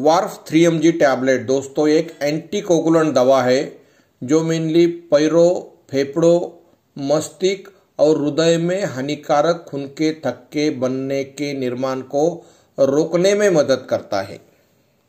Wharf three M G tablet दोस्तों एक anticoagulant दवा है जो मेनली पैरों फेफड़ों मस्तिष्क और हृदय में हानिकारक खून के थक्के बनने के निर्माण को रोकने में मदद करता है